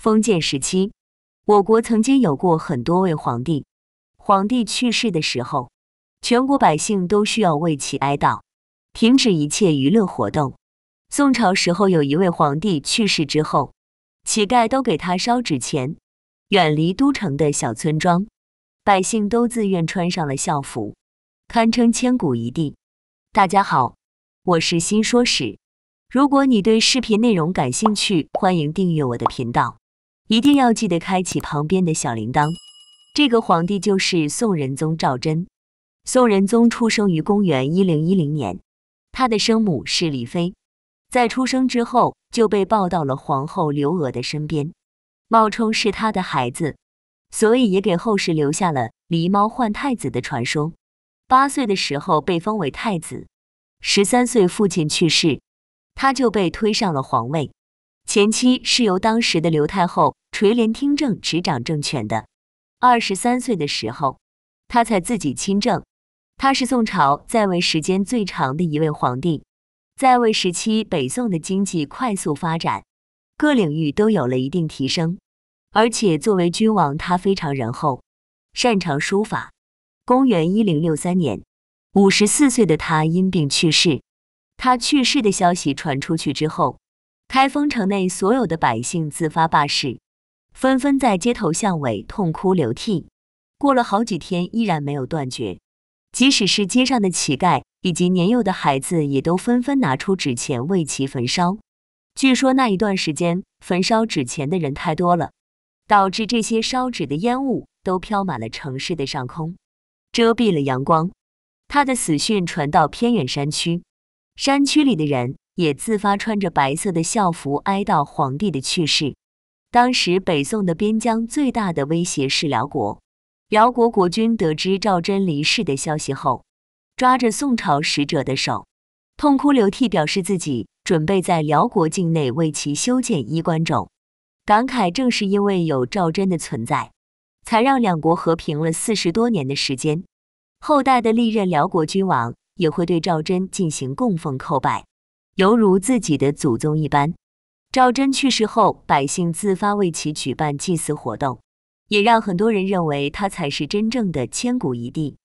封建时期，我国曾经有过很多位皇帝。皇帝去世的时候，全国百姓都需要为其哀悼，停止一切娱乐活动。宋朝时候，有一位皇帝去世之后，乞丐都给他烧纸钱，远离都城的小村庄，百姓都自愿穿上了孝服，堪称千古一帝。大家好，我是新说史。如果你对视频内容感兴趣，欢迎订阅我的频道。一定要记得开启旁边的小铃铛。这个皇帝就是宋仁宗赵祯。宋仁宗出生于公元一零一零年，他的生母是李妃，在出生之后就被抱到了皇后刘娥的身边，冒充是她的孩子，所以也给后世留下了狸猫换太子的传说。八岁的时候被封为太子，十三岁父亲去世，他就被推上了皇位。前期是由当时的刘太后垂帘听政执掌政权的，二十三岁的时候，他才自己亲政。他是宋朝在位时间最长的一位皇帝，在位时期，北宋的经济快速发展，各领域都有了一定提升。而且作为君王，他非常仁厚，擅长书法。公元一零六三年，五十四岁的他因病去世。他去世的消息传出去之后。开封城内所有的百姓自发罢市，纷纷在街头巷尾痛哭流涕。过了好几天，依然没有断绝。即使是街上的乞丐以及年幼的孩子，也都纷纷拿出纸钱为其焚烧。据说那一段时间，焚烧纸钱的人太多了，导致这些烧纸的烟雾都飘满了城市的上空，遮蔽了阳光。他的死讯传到偏远山区，山区里的人。也自发穿着白色的校服哀悼皇帝的去世。当时，北宋的边疆最大的威胁是辽国。辽国国君得知赵祯离世的消息后，抓着宋朝使者的手，痛哭流涕，表示自己准备在辽国境内为其修建衣冠冢，感慨正是因为有赵祯的存在，才让两国和平了四十多年的时间。后代的历任辽国君王也会对赵祯进行供奉叩拜。犹如自己的祖宗一般。赵祯去世后，百姓自发为其举办祭祀活动，也让很多人认为他才是真正的千古一帝。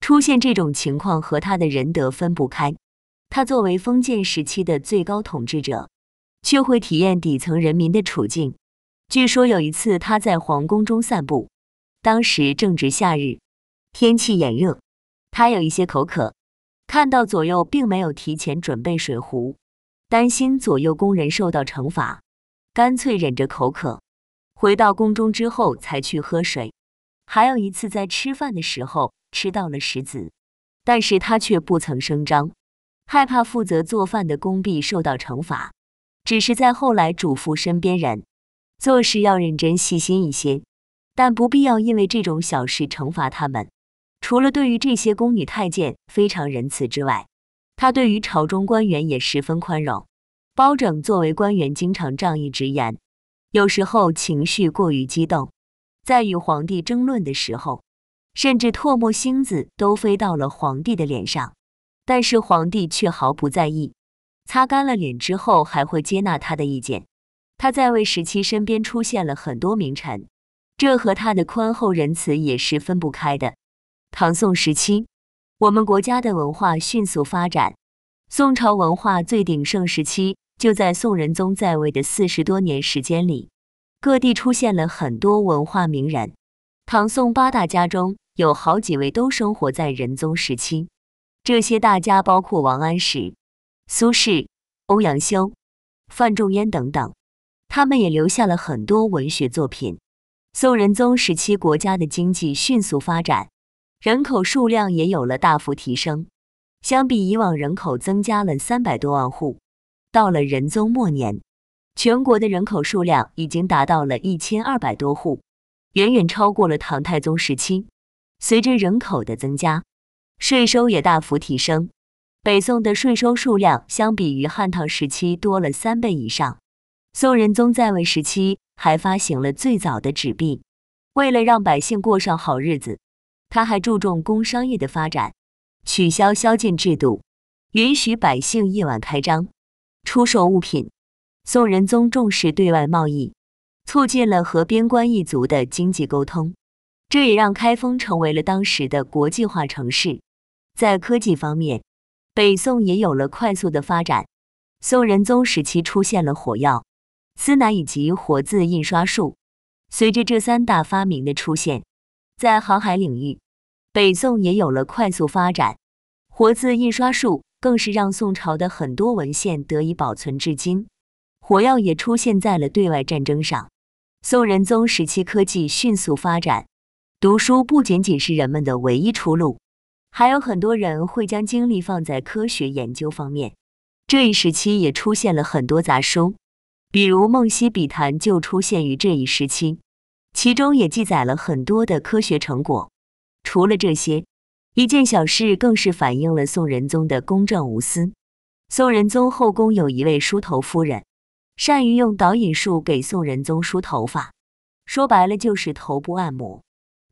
出现这种情况和他的仁德分不开。他作为封建时期的最高统治者，却会体验底层人民的处境。据说有一次他在皇宫中散步，当时正值夏日，天气炎热，他有一些口渴。看到左右并没有提前准备水壶，担心左右工人受到惩罚，干脆忍着口渴，回到宫中之后才去喝水。还有一次在吃饭的时候吃到了石子，但是他却不曾声张，害怕负责做饭的工婢受到惩罚，只是在后来嘱咐身边人，做事要认真细心一些，但不必要因为这种小事惩罚他们。除了对于这些宫女太监非常仁慈之外，他对于朝中官员也十分宽容。包拯作为官员，经常仗义直言，有时候情绪过于激动，在与皇帝争论的时候，甚至唾沫星子都飞到了皇帝的脸上。但是皇帝却毫不在意，擦干了脸之后还会接纳他的意见。他在位时期身边出现了很多名臣，这和他的宽厚仁慈也是分不开的。唐宋时期，我们国家的文化迅速发展。宋朝文化最鼎盛时期就在宋仁宗在位的四十多年时间里，各地出现了很多文化名人。唐宋八大家中有好几位都生活在仁宗时期，这些大家包括王安石、苏轼、欧阳修、范仲淹等等，他们也留下了很多文学作品。宋仁宗时期，国家的经济迅速发展。人口数量也有了大幅提升，相比以往，人口增加了三百多万户。到了仁宗末年，全国的人口数量已经达到了一千二百多户，远远超过了唐太宗时期。随着人口的增加，税收也大幅提升。北宋的税收数量相比于汉唐时期多了三倍以上。宋仁宗在位时期还发行了最早的纸币，为了让百姓过上好日子。他还注重工商业的发展，取消宵禁制度，允许百姓夜晚开张出售物品。宋仁宗重视对外贸易，促进了和边关一族的经济沟通，这也让开封成为了当时的国际化城市。在科技方面，北宋也有了快速的发展。宋仁宗时期出现了火药、丝楠以及活字印刷术。随着这三大发明的出现。在航海领域，北宋也有了快速发展。活字印刷术更是让宋朝的很多文献得以保存至今。火药也出现在了对外战争上。宋仁宗时期，科技迅速发展。读书不仅仅是人们的唯一出路，还有很多人会将精力放在科学研究方面。这一时期也出现了很多杂书，比如《梦溪笔谈》就出现于这一时期。其中也记载了很多的科学成果。除了这些，一件小事更是反映了宋仁宗的公正无私。宋仁宗后宫有一位梳头夫人，善于用导引术给宋仁宗梳头发，说白了就是头部按摩。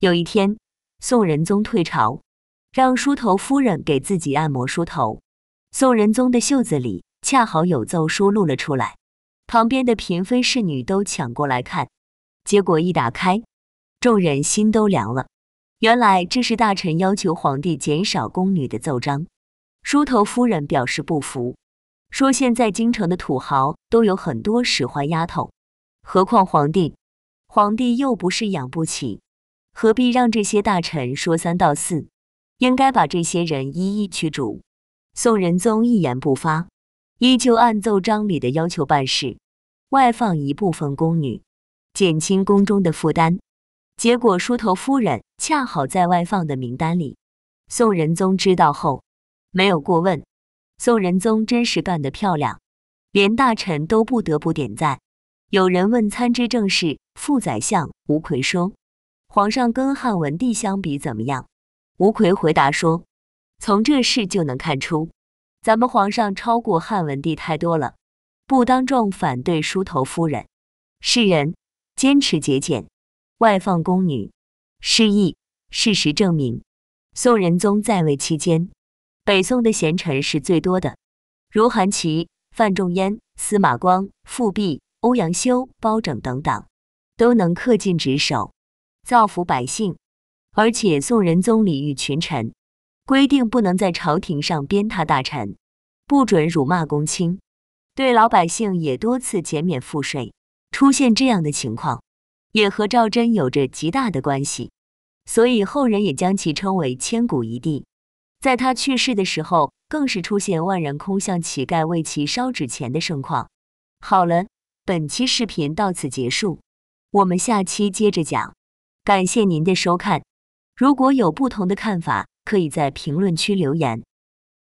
有一天，宋仁宗退朝，让梳头夫人给自己按摩梳头。宋仁宗的袖子里恰好有奏书露了出来，旁边的嫔妃侍女都抢过来看。结果一打开，众人心都凉了。原来这是大臣要求皇帝减少宫女的奏章。梳头夫人表示不服，说：“现在京城的土豪都有很多使唤丫头，何况皇帝？皇帝又不是养不起，何必让这些大臣说三道四？应该把这些人一一驱逐。”宋仁宗一言不发，依旧按奏章里的要求办事，外放一部分宫女。减轻宫中的负担，结果梳头夫人恰好在外放的名单里。宋仁宗知道后，没有过问。宋仁宗真是干得漂亮，连大臣都不得不点赞。有人问参知政事、副宰相吴奎说：“皇上跟汉文帝相比怎么样？”吴奎回答说：“从这事就能看出，咱们皇上超过汉文帝太多了。不当众反对梳头夫人，世人。”坚持节俭，外放宫女，失意。事实证明，宋仁宗在位期间，北宋的贤臣是最多的，如韩琦、范仲淹、司马光、富弼、欧阳修、包拯等等，都能恪尽职守，造福百姓。而且宋仁宗礼遇群臣，规定不能在朝廷上鞭挞大臣，不准辱骂公卿，对老百姓也多次减免赋税。出现这样的情况，也和赵祯有着极大的关系，所以后人也将其称为“千古一帝”。在他去世的时候，更是出现万人空巷、乞丐为其烧纸钱的盛况。好了，本期视频到此结束，我们下期接着讲。感谢您的收看，如果有不同的看法，可以在评论区留言。